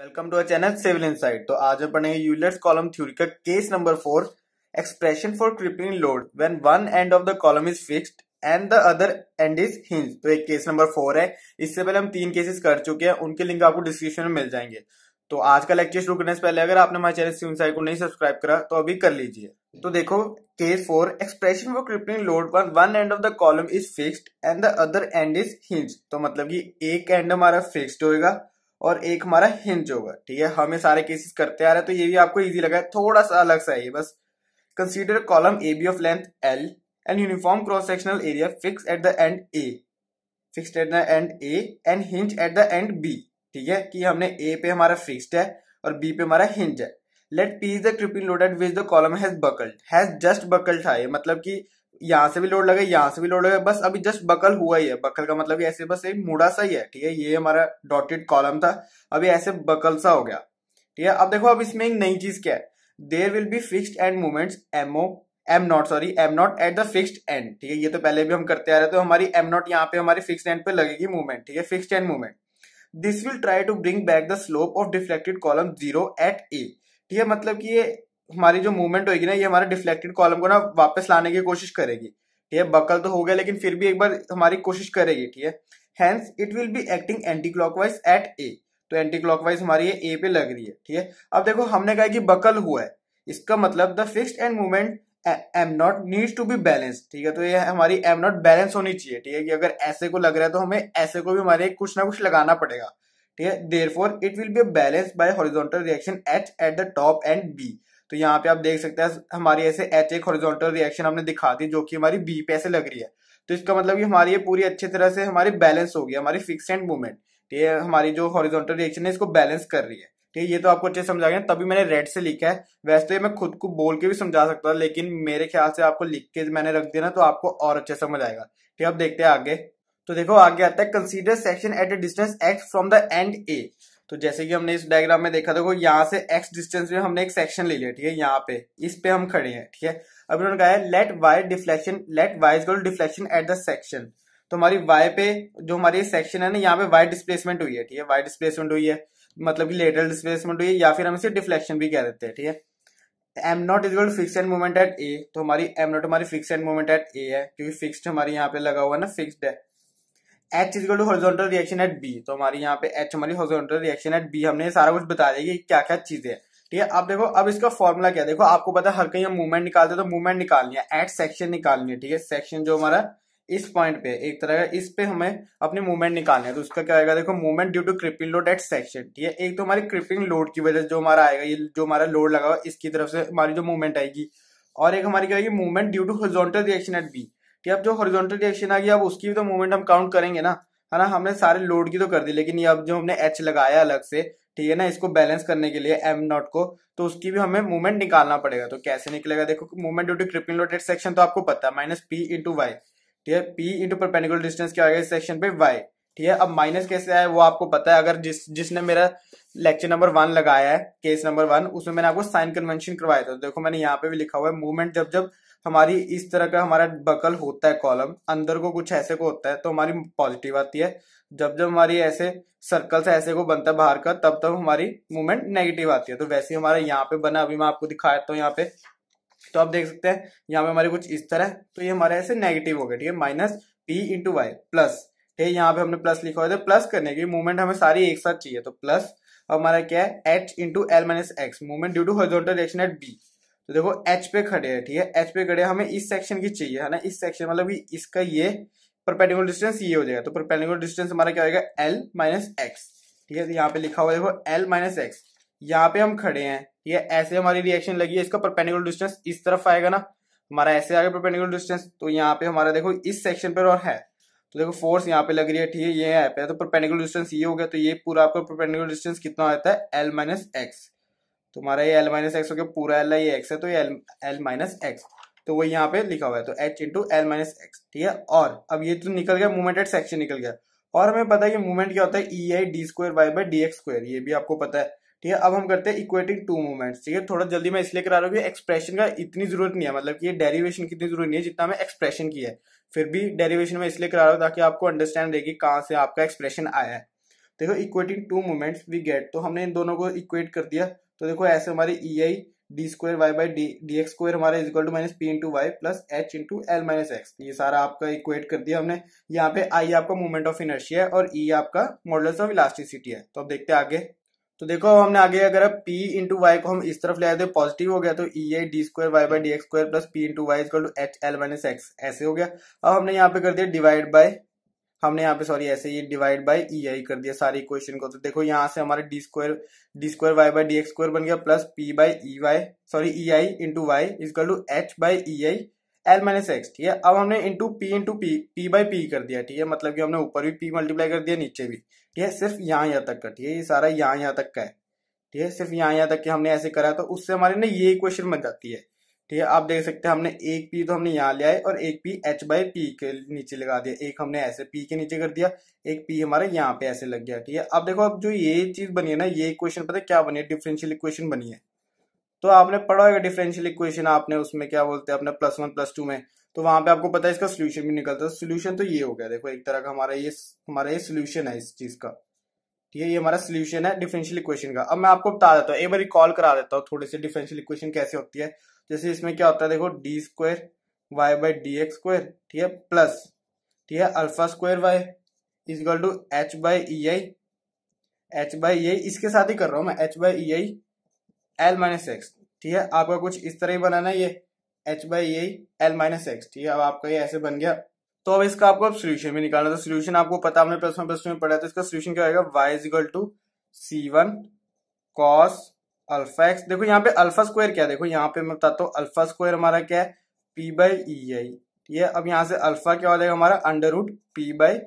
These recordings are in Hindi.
Welcome to our channel civil insight तो आज हम पढ़ेंगे यूलर्स कॉलम थ्योरी का case number four expression for crippling load when one end of the column is fixed and the other end is hinge तो एक केस नंबर फोर है इससे पहले हम तीन केसेस कर चुके हैं उनके लिंक आपको डिस्क्रिप्शन में मिल जाएंगे तो आज का लेक्चर शुरू करने से पहले अगर आपने हमारे चैनल सिविल साइट को नहीं सब्सक्राइब करा तो अभी कर लीजिए तो देखो case four expression for crippling load one one end of the column is fixed and the other end is hinge तो मतलब की एक एंड हमारा फिक्स्ड होगा और एक हमारा हिंज होगा ठीक है हमें सारे केसेस करते आ रहे हैं तो ये भी आपको इजी लगा है थोड़ा सा अलग सा है ये बस consider column A B of length L and uniform cross sectional area fix at the end A fix at the end A and hinge at the end B ठीक है कि हमने ए पे हमारा फिक्सड है और बी पे हमारा हिंज है let P is the crippling loaded which the column has buckled has just buckled था ये मतलब कि यहाँ से भी लोड लगे यहाँ से भी लोड लगे बस अभी जस्ट बकल हुआ ही है बकल का मतलब ऐसे बस एक मुड़ा सा ही है ठीक है ये हमारा डॉटेड कॉलम था अभी ऐसे बकल सा हो गया ठीक है अब देखो अब इसमें एक नई चीज क्या है there will be fixed end movement M O M naught sorry M naught at the fixed end ठीक है ये तो पहले भी हम करते आ रहे तो हमारी एम नॉट यहाँ पे हमारे फिक्स एंड पे लगेगी मूवमेंट ठीक है fix end movement this will try to bring back the slope of deflected column zero at A ठीक है मतलब कि ये हमारी जो मूवमेंट होगी ना ये हमारे डिफ्लेक्टेड कॉलम को ना वापस लाने की कोशिश करेगी ठीक है बकल तो हो गया लेकिन फिर भी एक बार हमारी कोशिश करेगी ठीक है hence it will be acting anti clockwise at A तो एंटी क्लॉकवाइज हमारी ये ए पे लग रही है ठीक है अब देखो हमने कहा कि बकल हुआ है इसका मतलब the fixed end movement M naught needs to be balance ठीक है तो ये हमारी एम नॉट बैलेंस होनी चाहिए ठीक है कि अगर ऐसे को लग रहा है तो हमें ऐसे को भी हमारे कुछ ना कुछ लगाना पड़ेगा ठीक है there it will be balance by horizontal reaction H at the top end B तो यहाँ पे आप देख सकते हैं हमारी ऐसे एच एक हॉरिजॉन्टल रिएक्शन हमने दिखा दी जो कि हमारी बी पे ऐसे लग रही है तो इसका मतलब कि हमारी ये पूरी अच्छी तरह से हमारी बैलेंस हो गई हमारी फिक्स एंड मूवमेंट ये हमारी जो हॉरिजॉन्टल रिएक्शन है इसको बैलेंस कर रही है ठीक है ये तो आपको अच्छे समझा गया तभी मैंने रेड से लिखा है वैसे तो ये मैं खुद को बोल के भी समझा सकता था लेकिन मेरे ख्याल से आपको लिख के मैंने रख दिया ना तो आपको और अच्छे समझ आएगा ठीक है अब देखते हैं आगे तो देखो आगे आता है consider section at a distance x from the end A तो जैसे कि हमने इस डायग्राम में देखा देखो यहाँ से एक्स डिस्टेंस में हमने एक सेक्शन ले लिया ठीक है यहाँ पे इस पे हम खड़े हैं ठीक है अब उन्होंने कहा है let y deflection let y is deflection at the section तो हमारी वाई पे जो हमारी सेक्शन है ना यहाँ पे वाई डिस्प्लेसमेंट हुई है ठीक है वाई डिस्प्लेसमेंट हुई है मतलब की लेटरल डिस्प्लेसमेंट हुई है या फिर हम इसे डिफ्लेक्शन भी कह देते हैं ठीक है M naught is equal fix end movement at A तो हमारी एम नॉट हमारी fix end movement at A है क्योंकि फिक्स हमारे यहाँ पे लगा हुआ ना फिक्स है H is to horizontal reaction at B तो हमारी यहाँ पे एच हमारी हॉरिजॉन्टल रिएक्शन एट बी हमने सारा कुछ बता दिया कि क्या क्या चीजें है ठीक है अब देखो अब इसका फॉर्मूला क्या देखो आपको पता है हर कहीं हम मूवमेंट निकालते हैं तो मूवमेंट निकालनी है एट सेक्शन निकालनी है ठीक है सेक्शन जो हमारा इस पॉइंट पे एक तरह का इस पे हमें अपने मूवमेंट निकालना है तो उसका क्या आएगा देखो movement due to crippling load at section ठीक है एक तो हमारी क्रिपिंग लोड की वजह से जो हमारा आएगा ये जो हमारा लोड लगा हुआ इसकी तरफ से हमारी जो मूवमेंट आएगी और एक हमारी क्या आएगी movement due to horizontal reaction at B कि अब जो हॉरिजॉन्टल डायरेक्शन आ गई अब उसकी भी तो मूवमेंट हम काउंट करेंगे ना है ना हमने सारे लोड की तो कर दी लेकिन ये अब जो हमने एच लगाया अलग से ठीक है ना इसको बैलेंस करने के लिए एम नॉट को तो उसकी भी हमें मूवमेंट निकालना पड़ेगा तो कैसे निकलेगा देखो movement due to crippling loaded section तो आपको पता है माइनस पी इंटू वाई ठीक है पी इंटू परपेंडिकुलर डिस्टेंस क्या आएगा इस सेक्शन पे वाई ठीक है अब माइनस कैसे आया वो आपको पता है अगर जिस जिसने मेरा लेक्चर नंबर वन लगाया है केस नंबर वन उसमें मैंने आपको साइन कन्वेंशन करवाया था तो देखो मैंने यहाँ पे भी लिखा हुआ है मूवमेंट जब जब हमारी इस तरह का हमारा बकल होता है कॉलम अंदर को कुछ ऐसे को होता है तो हमारी पॉजिटिव आती है जब जब हमारी ऐसे सर्कल से ऐसे को बनता है बाहर का तब तब हमारी मूवमेंट नेगेटिव आती है तो वैसे ही हमारा यहाँ पे बना अभी मैं आपको दिखाया हूँ तो यहाँ पे तो आप देख सकते हैं यहाँ पे हमारे कुछ इस तरह तो ये हमारे ऐसे नेगेटिव हो गया ठीक है minus P into y plus ठीक है यहाँ पे हमने प्लस लिखा हुआ था प्लस तो करने की मूवमेंट हमें सारी एक साथ चाहिए तो प्लस हमारा क्या है H into L minus x movement due to horizontal at B तो देखो एच पे खड़े हैं ठीक है एच पे खड़े हमें इस सेक्शन की चाहिए है ना इस सेक्शन मतलब कि इसका ये परपेंडिकुलर डिस्टेंस ये हो जाएगा तो परपेंडिकुलर डिस्टेंस हमारा क्या होगा एल माइनस एक्स ठीक है तो यहाँ पे लिखा हुआ देखो एल माइनस एक्स यहाँ पे हम खड़े हैं ठीक है ऐसे हमारी रिएक्शन लगी है इसका परपेंडिकुलर डिस्टेंस इस तरफ आएगा ना हमारा ऐसे आएगा परपेंडिकुलर डिस्टेंस तो यहाँ पे हमारा देखो इस सेक्शन पर और है तो देखो फोर्स यहाँ पे लग रही है ठीक है ये है तो परपेंडिकुलर डिस्टेंस ये हो गया तो ये पूरा आपका परपेंडिकुलर डिस्टेंस कितना आता है एल माइनस एक्स तुम्हारा ये एल माइनस एक्स हो गया पूरा एल ये एक्स है तो ये एल एल माइनस एक्स तो वो यहाँ पे लिखा हुआ है तो H into L minus x ठीक है और अब ये तो निकल गया मूवमेंट एट सेक्शन निकल गया और हमें पता है कि मूवमेंट क्या होता है E I d square y by d x square ये भी आपको पता है ठीक है अब हम करते हैं इक्वेटिंग टू मूवमेंट्स ठीक है थोड़ा जल्दी मैं इसलिए करा रहा हूँ कि एक्सप्रेशन का इतनी जरूरत नहीं है मतलब कि ये डेरिवेशन की इतनी जरूरत नहीं है जितना हमें एक्सप्रेशन की है फिर भी डेरिवेशन में इसलिए करा रहा हूँ ताकि आपको अंडरस्टैंड रहेगी कहाँ से आपका एक्सप्रेशन आया है देखो equating two movements we get तो हमने इन दोनों को इक्वेट कर दिया तो देखो ऐसे e हमारे E I d square y by d d x square हमारा is equal to minus P into y plus H into L minus x ये सारा आपका इक्वेट कर दिया हमने यहाँ पे आई आपका मूवमेंट ऑफ इनर्शिया है और ई e आपका मॉडल्स ऑफ इलास्टिसिटी है तो अब देखते हैं आगे तो देखो अब हमने आगे अगर अब पी इंटू वाई को हम इस तरफ ले आए तो पॉजिटिव हो गया तो E I d square y by d x square plus P into y is equal to H L minus x ऐसे हो गया अब हमने यहाँ पे कर दिया डिवाइड बाई हमने यहाँ पे सॉरी ऐसे ये डिवाइड बाई ई आई कर दिया सारी इक्वेशन को तो देखो यहाँ से हमारे d square d square y by d x square बन गया plus P by E y sorry E I into y is equal to H by E I L minus x ठीक है अब हमने into P into P P by P कर दिया ठीक है मतलब कि हमने ऊपर भी पी मल्टीप्लाई कर दिया नीचे भी ठीक है सिर्फ यहाँ यहाँ तक का ठीक है ये सारा यहाँ यहाँ तक का है ठीक है सिर्फ यहाँ यहाँ तक के हमने ऐसे करा तो उससे हमारे ना ये इक्वेशन बन जाती है ठीक है आप देख सकते हैं हमने एक पी तो हमने यहाँ ले है और एक पी एच बाई पी के नीचे लगा दिया एक हमने ऐसे पी के नीचे कर दिया एक पी हमारा यहाँ पे ऐसे लग गया ठीक है अब देखो अब जो ये चीज बनी है ना ये क्वेश्चन पता है क्या बनी है डिफरेंशियल इक्वेशन बनी है तो आपने पढ़ा होगा डिफरेंशियल इक्वेशन आपने उसमें क्या बोलते हैं अपने प्लस वन प्लस टू में तो वहां पे आपको पता है इसका सोल्यूशन भी निकलता है सोल्यूशन तो, तो ये हो गया देखो एक तरह का हमारा ये हमारा ये सोल्यूशन है इस चीज का ठीक है ये हमारा सोल्यूशन है डिफरेंशियल इक्वेशन का अब मैं आपको बता देता हूँ एक बार रिकॉल करा देता हूँ थोड़ी सी डिफरेंशियल इक्वेशन कैसे होती है जैसे इसमें क्या होता है देखो d square y by d x square ठीक है प्लस ठीक है alpha square y is equal to H by E I H by E I इसके साथ ही कर रहा हूं मैं H by E I L minus x ठीक है आपका कुछ इस तरह ही बनाना है ये H by E I L minus x ठीक है अब आपका ये ऐसे बन गया तो अब इसका आपको अब सोल्यूशन भी निकालना था सोल्यूशन तो आपको पता हमने प्लस वन प्लस टू में पढ़ा था इसका सोल्यूशन क्या होगा y is equal to C one cos alpha x देखो यहाँ पे अल्फा स्क्वायर क्या है देखो यहाँ पे मैं बताता हूँ अल्फा स्क्वायर हमारा क्या है पी बाई ई आई ठीक है अब यहाँ से अल्फा क्या हो जाएगा हमारा under root P by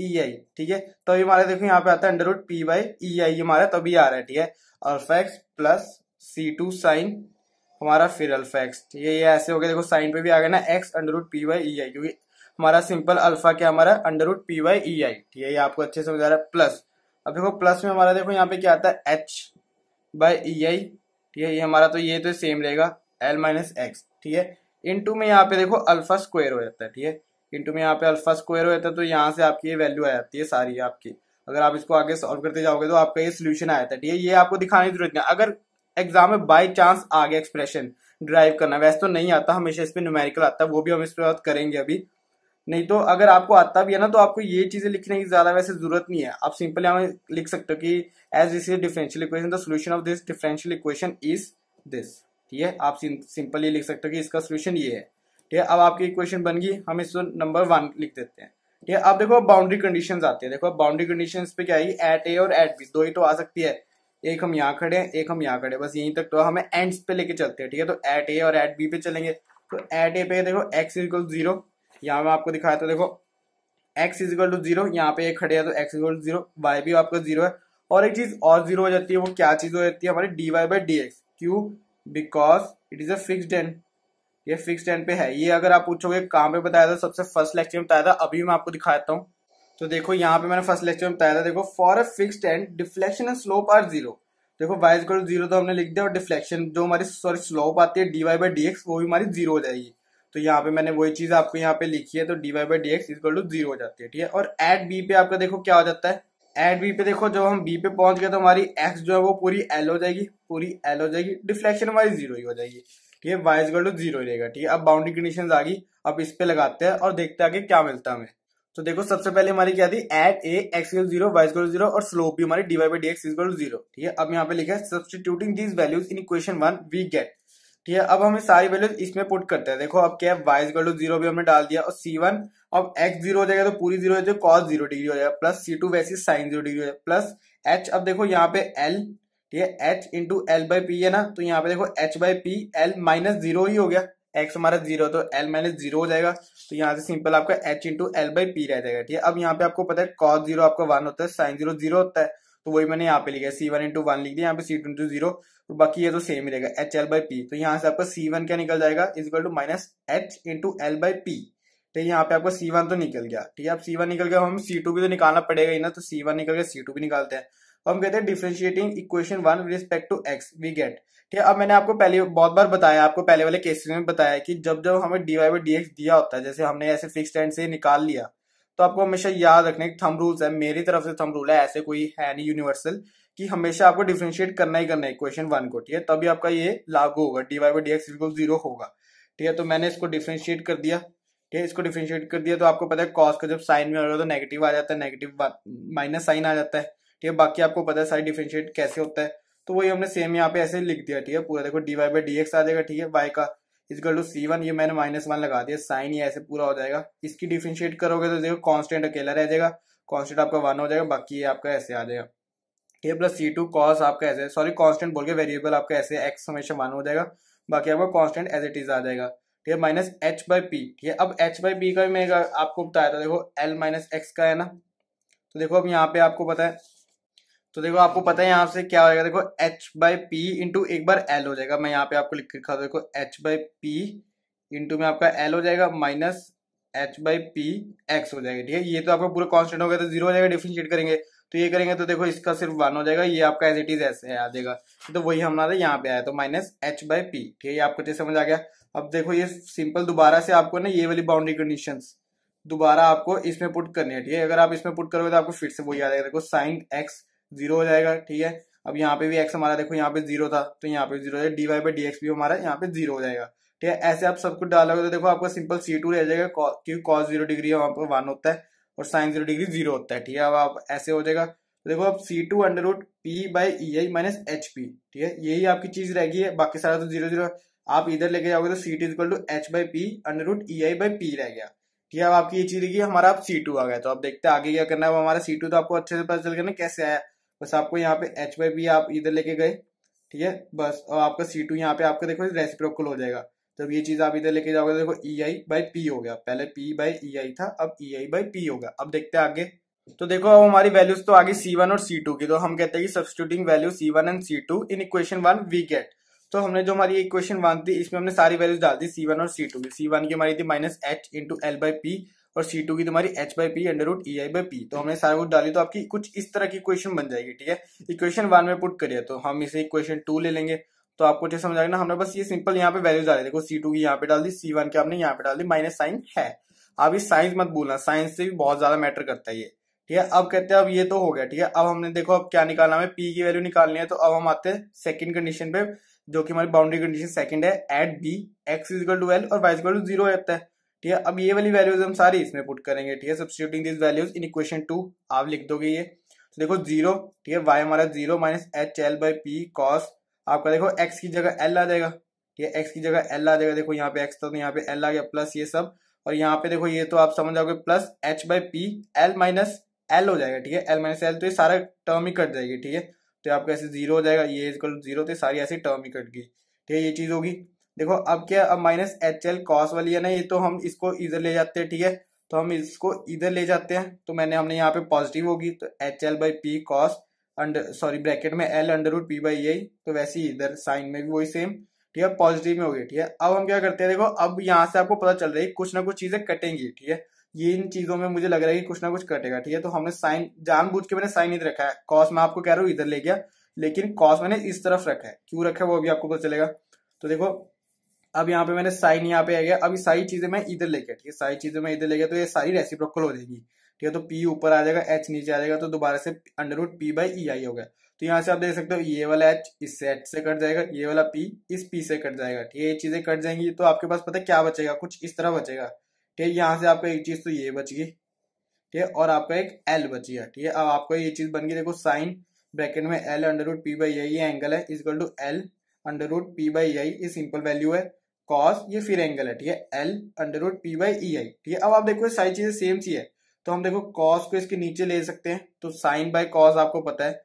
E I ठीक है तो अभी हमारा देखो यहाँ पे आता है under root P by E I हमारा तभी आ रहा है ठीक है alpha x plus C two sine हमारा फिर अल्फा एक्स ठीक है ये ऐसे हो गया देखो साइन पे भी आ गया ना x under root P by E I क्योंकि हमारा सिंपल अल्फा क्या हमारा under root P by E I ठीक है ये आपको अच्छे से समझ आ रहा है प्लस अब देखो प्लस में हमारा देखो यहाँ पे क्या आता है एच बाई यही आई ठीक है ये हमारा तो ये तो सेम रहेगा एल माइनस एक्स ठीक है इंटू में यहाँ पे देखो अल्फा स्क्वायर हो जाता है ठीक है टू में यहाँ पे अल्फा स्क्वायर हो जाता है तो यहाँ से आपकी ये वैल्यू आ जाती है सारी आपकी अगर आप इसको आगे सॉल्व करते जाओगे तो आपका ये सोल्यूशन आ जाता है ठीक है ये आपको दिखाने की जरूरत नहीं अगर एग्जाम में बाई चांस आगे एक्सप्रेशन ड्राइव करना वैसे तो नहीं आता हमेशा इस पर न्यूमेरिकल आता है वो भी हम इस पर बात करेंगे अभी नहीं तो अगर आपको आता भी है ना तो आपको ये चीजें लिखने की ज्यादा वैसे जरूरत नहीं है आप सिंपल यहाँ लिख सकते हो कि as this is differential equation the solution of this differential equation is this ठीक है आप सिंपल ये लिख सकते हो कि इसका सोल्यूशन ये है ठीक है अब आपकी इक्वेशन बन गई हम इसको नंबर वन लिख देते हैं ठीक है अब देखो बाउंड्री कंडीशन आती है देखो बाउंड्री कंडीशन पे क्या आएगी एट ए और एट बी दो ही तो आ सकती है एक हम यहाँ खड़े हैं एक हम यहाँ खड़े बस यहीं तक तो हमें एंड्स पे लेके चलते हैं ठीक है तो एट ए और एट बी पे चलेंगे तो एट ए पे देखो एक्स इक्वल जीरो यहाँ मैं आपको दिखाया था देखो एक्स इजिकल टू जीरो यहाँ पे एक खड़े है तो x is equal to zero y भी आपका जीरो है और एक चीज और जीरो हो जाती है वो क्या चीज हो जाती है हमारी d y by d x क्यू because it is a fixed end ये फिक्स एंड पे है ये अगर आप पूछोगे कहाँ पे बताया था सबसे फर्स्ट लेक्चर में बताया था अभी मैं आपको दिखाता हूँ तो देखो यहाँ पे मैंने फर्स्ट लेक्चर में बताया था देखो for a fix end deflection and slope are zero देखो वाई टू जीरो तो हमने लिख दिया और डिफ्लेक्शन जो हमारी सॉरी स्लोप आती है d y by d x वो भी हमारी जीरो हो जाएगी तो यहाँ पे मैंने वही चीज आपको यहाँ पे लिखी है तो d y by d x equal to zero हो जाती है ठीक है और एट बी पे आपका देखो क्या हो जाता है एट बी पे देखो जब हम बी पे पहुंच गए तो हमारी एक्स जो है वो पूरी एल हो जाएगी पूरी एल हो जाएगी डिफ्लेक्शन हमारी जीरो ही हो जाएगी ठीक है वाई इक्वल टू जीरो रहेगा ठीक है अब बाउंड्री कंडीशन आ गई अब इस पे लगाते हैं और देखते आगे क्या मिलता है हमें तो देखो सबसे पहले हमारी क्या थी at A x equal zero y equal zero और स्लोप भी हमारी d y by d x equal zero ठीक है अब यहाँ पे लिखा है substituting these values in equation one we get ठीक है अब हमें सारी वैल्यूज इसमें पुट करते हैं देखो अब क्या है वाई इक्वल टू जीरो भी हमने डाल दिया और सी वन अब एक्स जीरो हो जाएगा तो पूरी जीरो कॉस जीरो डिग्री हो जाएगा प्लस सी टू वैसी साइन जीरो डिग्री हो जाएगा प्लस एच अब देखो यहाँ पे एल ठीक है H into L by P है ना तो यहाँ पे देखो H by P L minus zero ही हो गया एक्स हमारा जीरो तो एल माइनस जीरो हो जाएगा तो यहाँ से सिंपल आपका H into L by P रह जाएगा ठीक है अब यहाँ पे आपको पता है कॉस जीरो आपका वन होता है साइन जीरो जीरो होता है तो वही मैंने यहाँ पे लिखा है सी वन इंटू वन लिख दिया यहाँ पे सी टू इंटू जीरो और बाकी ये तो सेम ही रहेगा एच एल बाई पी तो यहाँ से आपका सी वन क्या निकल जाएगा equal to minus H into L by P ठीक है यहाँ पे आपका सी वन तो निकल गया ठीक है आप सी वन निकल गया हम सी टू भी तो निकालना पड़ेगा ही ना तो सी वन निकल गया सी टू भी निकालते हैं हम कहते हैं differentiating equation one with respect to x we get ठीक है अब मैंने आपको पहले बहुत बार बताया आपको पहले वाले केस में बताया कि जब जब हमें d y by d x दिया होता है जैसे हमने ऐसे फिक्स एंड से निकाल लिया तो आपको हमेशा याद रखने के थम रूल्स है मेरी तरफ से थम रूल है ऐसे कोई है नहीं यूनिवर्सल कि हमेशा आपको डिफ्रेंशिएट करना ही करना है क्वेश्चन वन को ठीक है तभी आपका ये लागू होगा d y by d x zero होगा ठीक है तो मैंने इसको डिफ्रेंशिएट कर दिया ठीक है इसको डिफ्रेंशिएट कर दिया तो आपको पता है कॉस का जब साइन में होगा तो नेगेटिव आ जाता है नेगेटिव माइनस साइन आ जाता है ठीक है बाकी आपको पता है सारी डिफ्रेंशिएट कैसे होता है तो वही हमने सेम यहाँ पे ऐसे लिख दिया ठीक है पूरा देखो d y by d x आ जाएगा ठीक है वाई का इजकल टू सी वन ये मैंने माइनस वन लगा दिया साइन ये ऐसे पूरा हो जाएगा इसकी डिफ्रेंशिएट करोगे तो देखो कांस्टेंट अकेला रह जाएगा कांस्टेंट आपका वन हो जाएगा बाकी ये आपका ऐसे आ जाएगा A plus C two cos आपका ऐसे सॉरी कॉन्स्टेंट बोल के वेरिएबल आपका ऐसे एक्स हमेशा वन हो जाएगा बाकी आपका कॉन्स्टेंट एज इट इज आ जाएगा ठीक है माइनस एच बाई पी ठीक है अब एच बाई पी का भी मैं आपको बताया था देखो एल माइनस एक्स का है ना तो देखो अब यहाँ पे आपको पता है तो देखो आपको पता है यहाँ से क्या होगा देखो एच बाई पी इंटू एक बार एल हो जाएगा मैं यहाँ पे आपको लिख रखा देखो एच बाई पी इंटू में आपका एल हो जाएगा minus H by P x हो जाएगा ठीक है ये तो आपका पूरा कांस्टेंट हो गया तो जीरो हो जाएगा डिफ्रेंशिएट करेंगे तो ये करेंगे तो देखो इसका सिर्फ वन हो जाएगा ये आपका एज इट इज ऐसे आ जाएगा तो वही हमारा यहाँ पे आया तो माइनस एच बाई पी ठीक है आपको जैसे समझ आ गया अब देखो ये सिंपल दोबारा से आपको ना ये वाली बाउंड्री कंडीशन दोबारा आपको इसमें पुट करनी है ठीक है अगर आप इसमें पुट करोगे तो आपको फिर से वही आ जाएगा देखो साइन एक्स जीरो हो जाएगा ठीक है अब यहाँ पे भी एक्स हमारा देखो यहाँ पे जीरो था तो यहाँ पे zero d y by d x भी हमारा यहाँ पे जीरो हो जाएगा ठीक है ऐसे आप सब कुछ डालोगे तो देखो आपका सिंपल सी टू रह जाएगा क्योंकि कॉस जीरो डिग्री वहाँ पर वन होता है और साइन जीरो डिग्री जीरो होता है ठीक है अब आप ऐसे हो जाएगा तो देखो आप C two under root P by E I minus H P ठीक है यही आपकी चीज रहेगी है बाकी सारा तो जीरो जीरो आप इधर लेके जाओगे तो C two equal to H by P under root E I by P रह गया ठीक है अब आपकी ये चीज रहेगी हमारा आप सी टू आ गया तो आप देखते हैं आगे क्या करना है हमारा सी टू तो आपको अच्छे से पता चल गया ना कैसे आया बस आपको यहाँ पे एच वाई भी आप इधर लेके गए ठीक है बस और आपका सी टू यहाँ पे आपका देखो रेसिप्रोकल हो जाएगा जब ये चीज आप इधर लेके जाओगे देखो ई आई बाई पी हो गया पहले पी बाई ई आई था अब E e I by P होगा अब देखते हैं आगे तो देखो अब हमारी वैल्यूज तो आगे सी वन और सी टू की तो हम कहते हैं कि value C one and C two in equation one we get तो हमने जो हमारी इक्वेशन वन थी इसमें हमने सारी वैल्यूज डाल दी सी वन और सी टू की सी वन की हमारी थी minus H into L by P और सी टू की तुम्हारी H by P under root E I by P तो हमने सारे कुछ डाली तो आपकी कुछ इस तरह की इक्वेशन बन जाएगी ठीक है इक्वेशन वन में पुट करिए तो हम इसे इक्वेशन टू ले लेंगे तो आपको जो समझ आएगा ना हमने बस ये सिंपल यहाँ पे वैल्यूज डाले देखो सी टू की यहाँ पे डाल दी सी वन की आपने यहाँ पे डाल दी माइनस साइन है आप इस साइंस मत भूलना साइंस से भी बहुत ज्यादा मैटर करता है ये ठीक है अब कहते हैं अब ये तो हो गया ठीक है अब हमने देखो अब क्या निकालना है पी की वैल्यू निकालनी है तो अब हम आते हैं सेकंड कंडीशन पे जो कि हमारी बाउंड्री कंडीशन सेकंड है at B x is equal to L और वाई इजकल टू जीरो रहता है ठीक है अब ये वाली वैल्यूज हम सारी इसमें पुट करेंगे ठीक है substituting this values in equation two आप लिख दोगे ये तो देखो जीरो ठीक है वाई हमारा zero minus H L by P cos आपका देखो एक्स की जगह एल आ जाएगा ठीक है एक्स की जगह एल आ जाएगा देखो यहाँ पे एक्स था तो यहाँ पे एल आ गया प्लस ये सब और यहाँ पे देखो ये तो आप समझ जाओगे plus H by P L minus L हो जाएगा ठीक है एल माइनस एल तो ये सारा टर्म ही कट जाएगी ठीक है तो आपका ऐसे जीरो हो जाएगा ये इक्वल जीरो तो सारी ऐसी टर्म ही कट गई ठीक है ये चीज़ होगी देखो अब क्या अब माइनस एच एल कॉस वाली है ना ये तो हम इसको इधर ले जाते हैं ठीक है तो हम इसको इधर ले जाते हैं तो मैंने हमने यहाँ पे पॉजिटिव होगी तो H L by P cos under sorry bracket में L under root P by A तो वैसे ही इधर साइन में भी वही सेम ठीक है पॉजिटिव में होगी ठीक है अब हम क्या करते हैं देखो अब यहाँ से आपको पता चल रहा है कुछ ना कुछ चीजें कटेंगी ठीक है ये इन चीजों में मुझे लग रहा है कि कुछ ना कुछ कटेगा ठीक है तो हमने साइन जानबूझ के मैंने साइन इधर रखा है कॉस मैं आपको कह रहा हूँ इधर ले गया लेकिन कॉस मैंने इस तरफ रखा है क्यों रखा है वो अभी आपको पता चलेगा तो देखो अब यहाँ पे मैंने साइन यहाँ पे आ गया अभी सारी चीजें मैं इधर लेके ठीक है सारी चीजें मैं इधर ले गया तो ये सारी रेसिप्रोकल हो जाएगी ठीक है तो पी ऊपर आ जाएगा एच नीचे आ जाएगा तो दोबारा से under root P by E I हो गया तो यहाँ से आप देख सकते हो ये वाला एच इससे एच से कट जाएगा ये वाला पी इस पी से कट जाएगा ठीक है ये चीजें कट जाएंगी तो आपके पास पता क्या बचेगा कुछ इस तरह बचेगा ठीक है यहाँ से आपका एक चीज तो ये बच गई ठीक है और आपका एक एल बच गया ठीक है अब आपका ये चीज बन गई देखो साइन ब्रैकेट में L under root P by ये एंगल है is equal to L under root P by I ये सिंपल वैल्यू है कॉस ये फिर एंगल है ठीक है L under root P by E I ठीक है अब आप देखो सारी चीजें सेम सी है तो हम देखो कॉस को इसके नीचे ले सकते हैं तो साइन बाय कॉस आपको पता है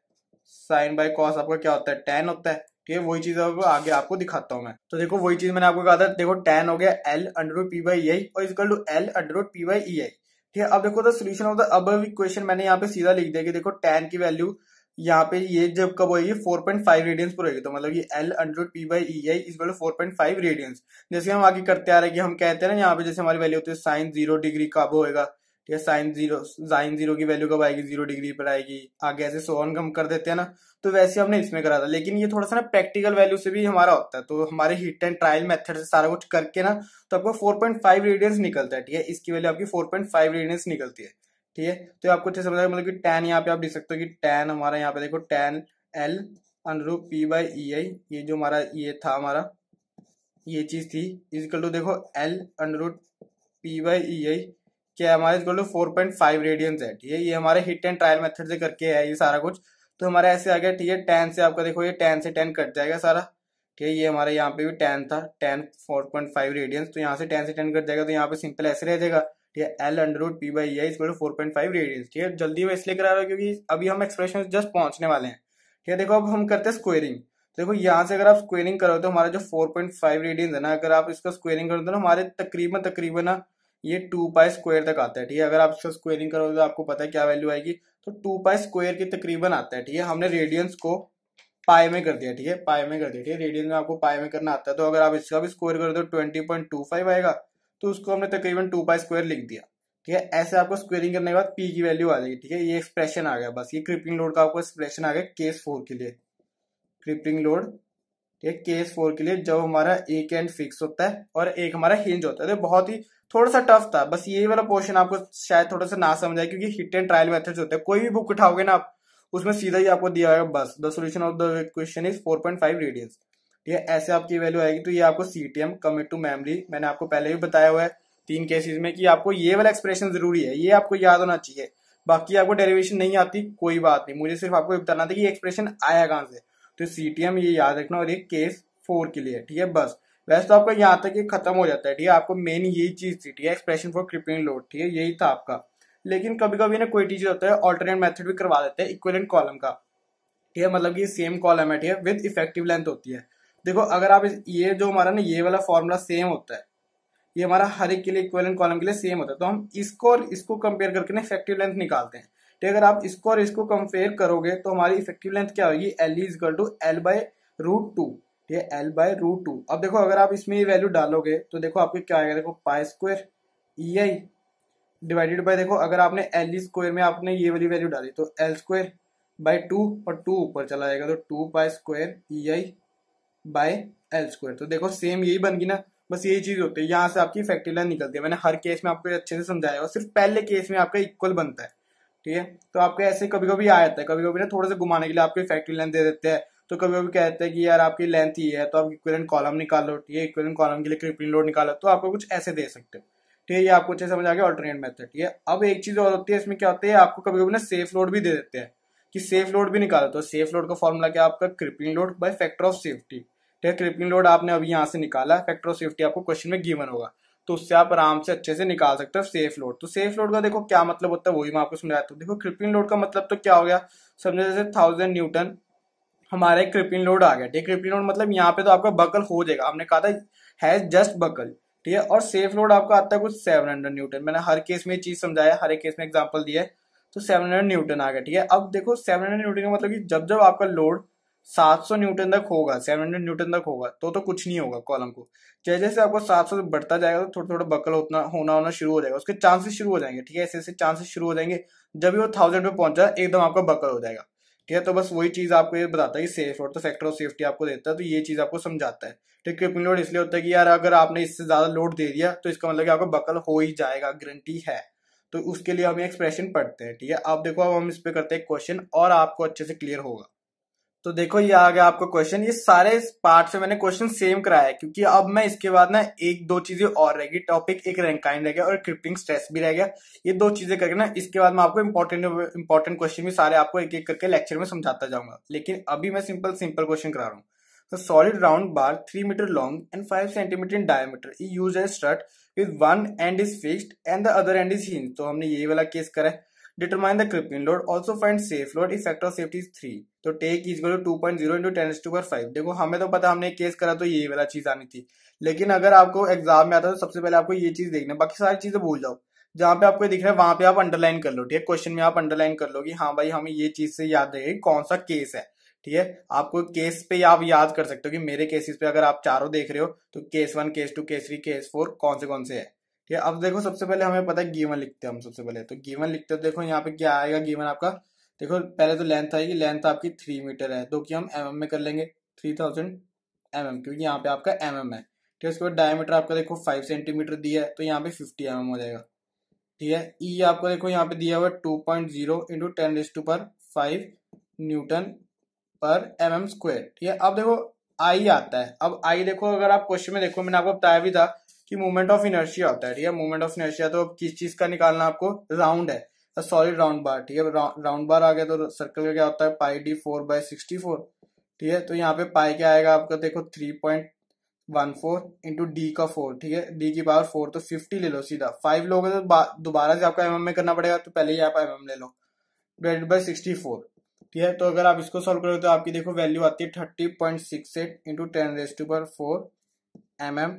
साइन बाय कॉस आपका क्या होता है टेन होता है ठीक है वही चीज आपको आगे आपको दिखाता हूँ मैं तो देखो वही चीज मैंने आपको कहा था देखो टेन हो गया L under root P by I और is equal to L under root P by E I ठीक है अब देखो सोल्यूशन ऑफ द अब क्वेश्चन मैंने यहाँ पे सीधा लिख दिया कि देखो टेन की वैल्यू यहाँ पे ये जब कब होगी फोर पॉइंट फाइव रेडियंस पर होगी तो मतलब ये L under root P by E I is four point five radiance जैसे हम आगे करते आ रहे हैं कि हम कहते हैं ना यहाँ पे जैसे हमारी वैल्यू होती है साइन जीरो डिग्री कब होएगा ठीक है साइन जीरो साइन जीरो की वैल्यू कब आएगी जीरो डिग्री पर आएगी आगे ऐसे सो ऑन हम कर देते हैं ना तो वैसे हमने इसमें करा था लेकिन ये थोड़ा सा ना प्रैक्टिकल वैल्यू से भी हमारा होता है तो हमारे हिट एंड ट्रायल मेथड से सारा कुछ करके ना तो आपको 4.5 रेडियंस निकलता है ठीक है इसकी वैल्यू आपकी 4.5 रेडियंस निकलती है ठीक है तो आपको अच्छे समझ आएगा मतलब कि टेन यहाँ पे आप लिख सकते हो कि टेन हमारा यहाँ पे देखो tan L under root P by E I ये जो हमारा ये था हमारा ये चीज थी इजकल टू देखो L under root P by E e I क्या हमारे is equal to four point five radians है ठीक है ये हमारे हिट एंड ट्रायल मेथड से करके है ये सारा कुछ तो हमारा ऐसे आ गया ठीक है टेन से आपका देखो ये टेन से टेन कट जाएगा सारा ठीक है ये हमारे यहाँ पे भी टेन था tan four point five radians तो यहाँ से टेन से टेन कट जाएगा तो यहाँ पे सिंपल ऐसे रह जाएगा ठीक है L under root P by है इसको फोर पॉइंट फाइव रेडियस ठीक है जल्दी मैं इसलिए करा रहा हूँ क्योंकि अभी हम एक्सप्रेशन जस्ट पहुंचने वाले हैं ठीक है देखो अब हम करते हैं स्क्वेयरिंग देखो यहाँ से अगर आप स्क्वेयरिंग करो तो हमारा जो फोर पॉइंट फाइव है ना अगर आप इसका स्क्वेयरिंग करो तो ना हमारे तकरीबन तकरीबन ना ये टू पाई स्क्वायर तक आता है ठीक है अगर आप इसका स्क्वेयरिंग करो तो आपको पता है क्या वैल्यू आएगी तो टू पाई स्क्वायर के तकरीबन आता है ठीक है हमने रेडियंस को पाए में कर दिया ठीक है पाए में कर दिया ठीक है रेडियंस में आपको पाए में करना आता है तो अगर आप इसका भी स्क्वेयर करो तो ट्वेंटी पॉइंट टू फाइव आएगा तो उसको हमने तकरीबन टू बाई स्क्वायर लिख दिया ठीक है ऐसे आपको स्क्वेयरिंग करने के बाद पी की वैल्यू आ जाएगी ठीक है ये एक्सप्रेशन आ गया बस ये क्रिपिंग लोड का आपको एक्सप्रेशन आ गया केस फोर के लिए क्रिपिंग लोड ठीक है केस फोर के लिए जब हमारा एक एंड फिक्स होता है और एक हमारा हिंज होता है तो बहुत ही थोड़ा सा टफ था बस ये वाला पोर्शन आपको शायद थोड़ा सा ना समझ आए क्योंकि हिट एंड ट्रायल मेथड होते हैं कोई भी बुक उठाओगे ना आप उसमें सीधा ही आपको दिया जाएगा बस the solution of the question is four point five radians ठीक है ऐसे आपकी वैल्यू आएगी तो ये आपको C T M commit to memory मैंने आपको पहले भी बताया हुआ है तीन केसेस में कि आपको ये वाला एक्सप्रेशन जरूरी है ये आपको याद होना चाहिए बाकी आपको डेरिवेशन नहीं आती कोई बात नहीं मुझे सिर्फ आपको बताना था कि एक्सप्रेशन आया कहां से तो सी टी एम ये याद रखना और एक केस फोर के लिए ठीक है बस वैसे तो आपका यहाँ तक ये खत्म हो जाता है ठीक है आपको मेन यही चीज थी ठीक है एक्सप्रेशन फॉर क्रिपिंग लोड ठीक है यही था आपका लेकिन कभी कभी ना कोई टीचर होता है ऑल्टरनेट मेथड भी करवा देते हैं इक्वलेंट कॉलम का ठीक है मतलब कि सेम कॉलम है ठीक है विद इफेक्टिव लेंथ होती है देखो अगर आप ये जो हमारा ना ये वाला फॉर्मूला सेम होता है ये हमारा हर एक के लिए इक्वेलेंट कॉलम के लिए सेम होता है तो हम इसको और इसको कंपेयर करके ना इफेक्टिव लेंथ निकालते हैं ठीक अगर आप इसको और इसको कंपेयर करोगे तो हमारी इफेक्टिव लेंथ क्या होगी L is equal to L by root two ठीक है एल बाय रूट टू अब देखो अगर आप इसमें ये वैल्यू डालोगे तो देखो आपको क्या आएगा देखो pi square E I divided by देखो अगर आपने एल स्क्वायर में आपने ये वाली वैल्यू डाली तो एल स्क्वायर बाय टू और टू ऊपर चला जाएगा तो two pi square E I by L square तो देखो सेम यही बन गई ना बस यही चीज होती है यहाँ से आपकी फैक्ट्री लाइन निकलती है मैंने हर केस में आपको अच्छे से समझाया और सिर्फ पहले केस में आपका इक्वल बनता है ठीक है तो आपके ऐसे कभी कभी आ जाता है कभी कभी ना थोड़ा सा घुमाने के लिए आपको फैक्ट्री लाइन दे देते हैं तो कभी कभी कहते हैं कि यार आपकी लेंथ ये है तो आप इक्वलेंट कॉलम निकालो ठीक है इक्वलेंट कॉलम के लिए क्रिपिन लोड निकालो तो आपको कुछ ऐसे दे सकते हो ठीक है ये आपको अच्छे समझ आ गया ऑल्टरनेट मेथड ठीक है अब एक चीज और होती है इसमें क्या होता है आपको कभी कभी ना सेफ लोड भी दे देते हैं कि सेफ लोड भी निकालो तो सेफ लोड का फॉर्मूला क्या आपका crippling load by factor of safety ठीक क्रिपिंग लोड आपने अभी यहाँ से निकाला है फैक्टर ऑफ सेफ्टी आपको क्वेश्चन में गिवन होगा तो उससे आप आराम से अच्छे से निकाल सकते हो सेफ लोड तो सेफ लोड का देखो क्या मतलब होता है वही मैं आपको समझाता हूँ देखो क्रिपिंग लोड का मतलब तो क्या हो गया समझो जैसे थाउजेंड न्यूटन हमारे क्रिपिंग लोड आ गया ठीक क्रिपिंग लोड मतलब यहाँ पे तो आपका बकल हो जाएगा आपने कहा था हैज जस्ट बकल ठीक है और सेफ लोड आपका आता है कुछ सेवन हंड्रेड न्यूटन मैंने हर केस में चीज समझाया हर एक केस में एग्जाम्पल दिया है तो सेवन हंड्रेड न्यूटन आ गया ठीक है अब देखो सेवन हंड्रेड न्यूटन का मतलब कि जब जब आपका लोड 700 न्यूटन तक होगा 700 न्यूटन तक होगा तो तो कुछ नहीं होगा कॉलम को जैसे जैसे आपको 700 सौ बढ़ता जाएगा तो थोड़ा थोड़ा बकल उतना होना होना शुरू हो जाएगा उसके चांसेस शुरू हो जाएंगे ठीक है ऐसे ऐसे चांसेस शुरू हो जाएंगे जब भी वो थाउजेंड पे पहुंचा एकदम आपका बकल हो जाएगा ठीक है तो बस वही चीज आपको ये बताता है कि सेफ और तो सेक्टर ऑफ सेफ्टी आपको देता है तो ये चीज आपको समझाता है ठीक क्रिपिंग लोड इसलिए होता है कि यार अगर आपने इससे ज्यादा लोड दे दिया तो इसका मतलब कि आपका बकल हो ही जाएगा गारंटी है तो उसके लिए हम एक्सप्रेशन पढ़ते हैं ठीक है आप देखो अब हम इस पर करते हैं क्वेश्चन और आपको अच्छे से क्लियर होगा तो देखो ये आ गया आपको क्वेश्चन ये सारे पार्ट से मैंने क्वेश्चन सेम कराया है क्योंकि अब मैं इसके बाद ना एक दो चीजें और रहेगी टॉपिक एक रैंकाइन रह गया और क्रिप्टिंग स्ट्रेस भी रह गया ये दो चीजें करके ना इसके बाद मैं आपको इंपॉर्टेंट इंपॉर्टेंट क्वेश्चन भी सारे आपको एक एक करके लेक्चर में समझाता जाऊंगा लेकिन अभी मैं सिंपल सिंपल क्वेश्चन करा रहा हूँ solid round bar three metre long and five centimetre in in diameter is used with one end is fix end the other end is end तो हमने ये वाला केस करा है Determine the crippling load. Also find safe load if factor of safety is three तो take is two point zero into ten to पर फाइव देखो हमें तो पता हमने केस करा तो ये वाला चीज आनी थी लेकिन अगर आपको एग्जाम में आता तो सबसे पहले आपको ये चीज देखना बाकी सारी चीजें भूल जाओ जहां पे आपको दिख रहा है वहां पे आप अंडरलाइन कर लो ठीक है क्वेश्चन में आप अंडरलाइन कर लो कि हाँ भाई हमें ये चीज से याद रहेगी कौन सा केस है ठीक है आपको केस पे आप याद कर सकते हो कि मेरे केसेस पे अगर आप चारों देख रहे हो तो case one case two case three case four कौन से कौन से है ठीक है अब देखो सबसे पहले हमें पता है गीवन लिखते हैं हम सबसे पहले तो गीवन लिखते देखो यहाँ पे क्या आएगा गीवन आपका देखो पहले तो लेंथ आएगी लेंथ आपकी थ्री मीटर है तो कि हम एम mm में कर लेंगे थ्री थाउजेंड एम एम क्योंकि यहाँ पे आपका एम mm है ठीक है उसके बाद डायमीटर आपका देखो फाइव सेंटीमीटर दिया है तो यहाँ पे फिफ्टी एम mm हो जाएगा ठीक है ई e आपको देखो यहाँ पे दिया हुआ है two point zero into ten raise to पर फाइव न्यूटन पर एम एम स्क्वायर ठीक है अब देखो आई आता है अब आई देखो अगर आप क्वेश्चन में देखो मैंने आपको बताया भी था कि मूवमेंट ऑफ इनर्शिया होता है ठीक है मूवमेंट ऑफ इनर्शिया तो अब किस चीज का निकालना आपको राउंड है सॉलिड राउंड बार ठीक है राउंड बार आ गया तो सर्कल का क्या होता है pi D four by sixty four ठीक है तो यहाँ पे पाई क्या आएगा आपका देखो three point one four into D का फोर ठीक है डी की पावर फोर तो फिफ्टी ले लो सीधा फाइव लोगे तो दोबारा से आपको एम में करना पड़ेगा तो पहले ही आप एम ले लो डिवाइड बाई सिक्सटी फोर ठीक है तो अगर आप इसको सॉल्व करोगे तो आपकी देखो वैल्यू आती है thirty point six eight into ten raise to पर फोर एम एम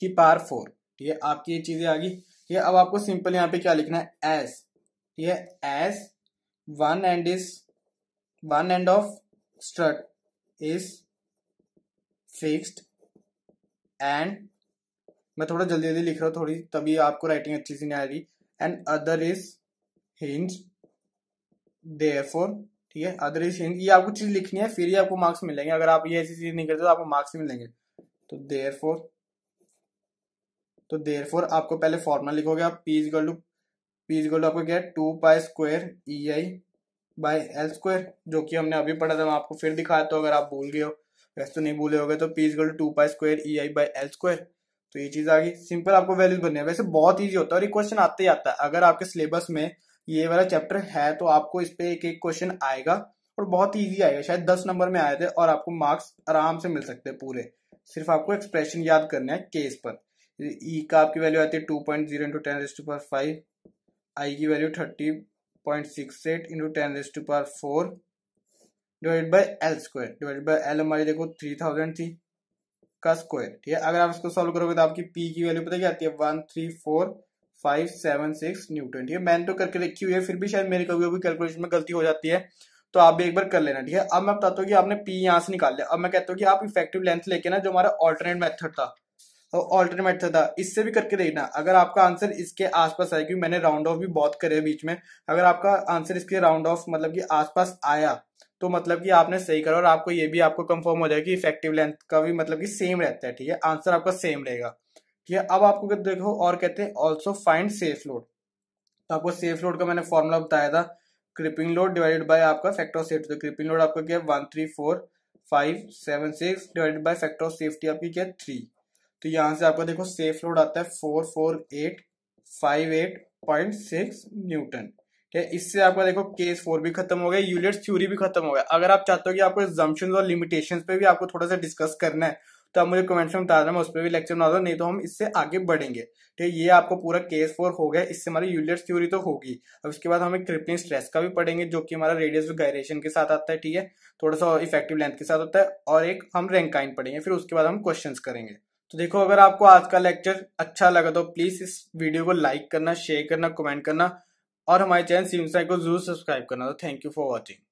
की पार फोर ठीक है आपकी ये चीजें आ गई ठीक है अब आपको सिंपल यहाँ पे क्या लिखना है एस ठीक है as one end is one end of strut is fixed end मैं थोड़ा जल्दी जल्दी लिख रहा हूँ थोड़ी तभी आपको राइटिंग अच्छी सी नहीं आ रही and other is hinge therefore ठीक है अदर इज हिंज ये आपको चीज लिखनी है फिर ही आपको मार्क्स मिलेंगे अगर आप ये ऐसी चीज नहीं करते तो आपको मार्क्स मिलेंगे तो देयरफॉर तो देर फोर आपको पहले फॉर्मूला लिखोगे आप P is equal to P is equal to आपको क्या है two pi square E I by L square जो कि हमने अभी पढ़ा था मैं आपको फिर दिखाया तो अगर आप भूल गए हो वैसे तो नहीं भूले हो तो P is equal to pi square E I by L square तो ये चीज़ आ गई सिंपल आपको वैल्यूज बनने वैसे बहुत ईजी होता है और ये क्वेश्चन आते ही आता है अगर आपके सिलेबस में ये वाला चैप्टर है तो आपको इस पर एक एक क्वेश्चन आएगा और बहुत ईजी आएगा शायद दस नंबर में आए थे और आपको मार्क्स आराम से मिल सकते हैं पूरे सिर्फ आपको एक्सप्रेशन याद करने हैं केस पर ई e का आपकी वैल्यू आती है two point zero into ten raised पर फाइव आई की value thirty point six eight into ten raised पर four divide by L square divide by L हमारी देखो थ्री थाउजेंड थी का स्क्वायर ठीक है अगर आप इसको सॉल्व करोगे तो आपकी पी की वैल्यू पता क्या आती है one three four five seven six newton ठीक है मैंने तो करके रखी हुई है फिर भी शायद मेरी कभी कभी कैलकुलेशन में गलती हो जाती है तो आप भी एक बार कर लेना ठीक है अब मैं बताता हूँ कि आपने पी यहाँ से निकाल लिया अब मैं कहता हूँ कि आप इफेक्टिव लेंथ लेके ना जो हमारा ऑल्टरनेट मेथड था ऑल्टरनेट मेथड था इससे भी करके देखना अगर आपका आंसर इसके आसपास आया क्योंकि मैंने राउंड ऑफ भी बहुत करे बीच में अगर आपका आंसर इसके राउंड ऑफ मतलब कि आसपास आया तो मतलब कि आपने सही करा और आपको ये भी आपको कंफर्म हो जाएगा कि इफेक्टिव लेंथ का भी मतलब कि सेम रहता है ठीक है आंसर आपका सेम रहेगा ठीक है अब आपको देखो और कहते हैं ऑल्सो फाइंड सेफ लोड तो आपको सेफ लोड का मैंने फॉर्मूला बताया था क्रिपिंग लोड डिवाइडेड बाय आपका फैक्टर ऑफ सेफ्टी तो क्रिपिंग लोड आपका क्या है one three four five seven six divided by factor of safety आपकी क्या है थ्री तो यहां से आपका देखो सेफ लोड आता है four four eight five eight point six newton ठीक है इससे आपका देखो केस फोर भी खत्म हो गया यूलियट थ्योरी भी खत्म हो गया अगर आप चाहते हो कि आपको जम्पन और लिमिटेशन पे भी आपको थोड़ा सा डिस्कस करना है तो आप मुझे कमेंट्स में बता देना मैं उस पर भी लेक्चर बना दो नहीं तो हम इससे आगे बढ़ेंगे ठीक है ये आपको पूरा केस फोर हो गया इससे हमारी यूलियट थ्योरी तो होगी अब इसके बाद हमें क्रिपलिंग स्ट्रेस का भी पढ़ेंगे जो कि हमारा रेडियस गायरेशन के साथ आता है ठीक है थोड़ा सा इफेक्टिव लेंथ के साथ होता है और एक हम रैंकाइन पढ़ेंगे फिर उसके बाद हम क्वेश्चन करेंगे तो देखो अगर आपको आज का लेक्चर अच्छा लगा तो प्लीज़ इस वीडियो को लाइक करना शेयर करना कमेंट करना और हमारे चैनल सीमसाई को जरूर सब्सक्राइब करना तो थैंक यू फॉर वॉचिंग